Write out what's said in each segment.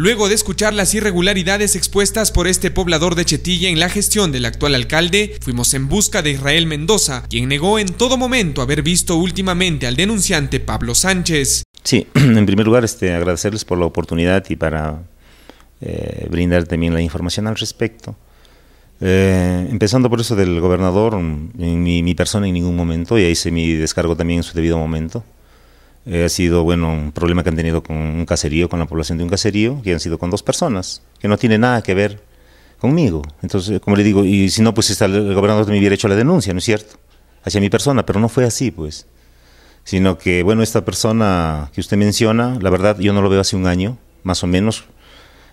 Luego de escuchar las irregularidades expuestas por este poblador de Chetilla en la gestión del actual alcalde, fuimos en busca de Israel Mendoza, quien negó en todo momento haber visto últimamente al denunciante Pablo Sánchez. Sí, en primer lugar, este, agradecerles por la oportunidad y para eh, brindar también la información al respecto. Eh, empezando por eso del gobernador, mm, en mi, persona en ningún momento, y ahí se mi descargo también en su debido momento. Eh, ha sido, bueno, un problema que han tenido con un caserío, con la población de un caserío, que han sido con dos personas, que no tiene nada que ver conmigo. Entonces, como le digo, y si no, pues el gobernador me hubiera hecho la denuncia, ¿no es cierto? Hacia mi persona, pero no fue así, pues. Sino que, bueno, esta persona que usted menciona, la verdad, yo no lo veo hace un año, más o menos,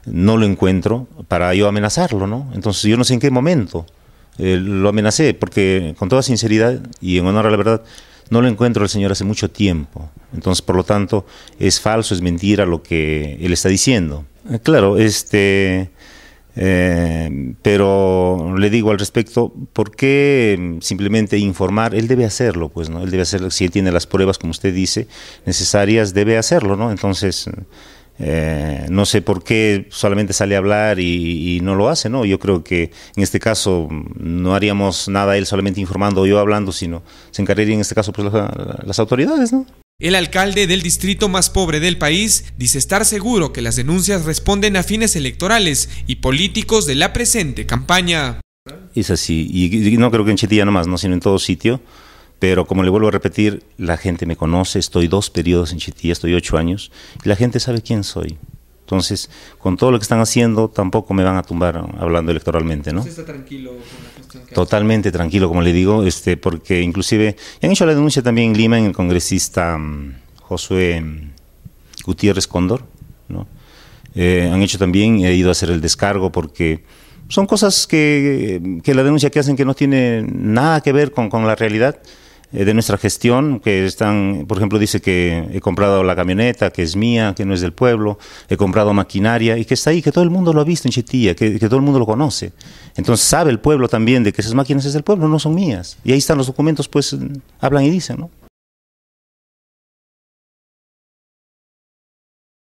no lo encuentro para yo amenazarlo, ¿no? Entonces, yo no sé en qué momento eh, lo amenacé, porque con toda sinceridad y en honor a la verdad, no lo encuentro el señor hace mucho tiempo. Entonces, por lo tanto, es falso, es mentira lo que él está diciendo. Eh, claro, este, eh, pero le digo al respecto, ¿por qué simplemente informar? Él debe hacerlo, pues, ¿no? Él debe hacerlo, si él tiene las pruebas, como usted dice, necesarias, debe hacerlo, ¿no? Entonces, eh, no sé por qué solamente sale a hablar y, no lo hace, ¿no? Yo creo que en este caso no haríamos nada él solamente informando o yo hablando, sino se encargarían, en este caso pues, las autoridades, ¿no? El alcalde del distrito más pobre del país dice estar seguro que las denuncias responden a fines electorales y políticos de la presente campaña. Es así, y no creo que en Chitilla nomás, no, sino en todo sitio, pero como le vuelvo a repetir, la gente me conoce, estoy dos periodos en Chitilla, estoy ocho años, y la gente sabe quién soy. Entonces, con todo lo que están haciendo, tampoco me van a tumbar hablando electoralmente, ¿no? está tranquilo con la cuestión Totalmente tranquilo, como le digo, este, porque inclusive han hecho la denuncia también en Lima en el congresista mm, Josué mm, Gutiérrez Cóndor, ¿no? Eh, han hecho también, he ido a hacer el descargo porque son cosas que, que la denuncia que hacen que no tiene nada que ver con, con la realidad. Eh, de nuestra gestión, que están, por ejemplo, dice que he comprado la camioneta, que es mía, que no es del pueblo, he comprado maquinaria y que está ahí, que todo el mundo lo ha visto en Chetilla, que, que todo el mundo lo conoce. Entonces sabe el pueblo también de que esas máquinas es del pueblo, no son mías. Y ahí están los documentos, pues hablan y dicen, ¿no?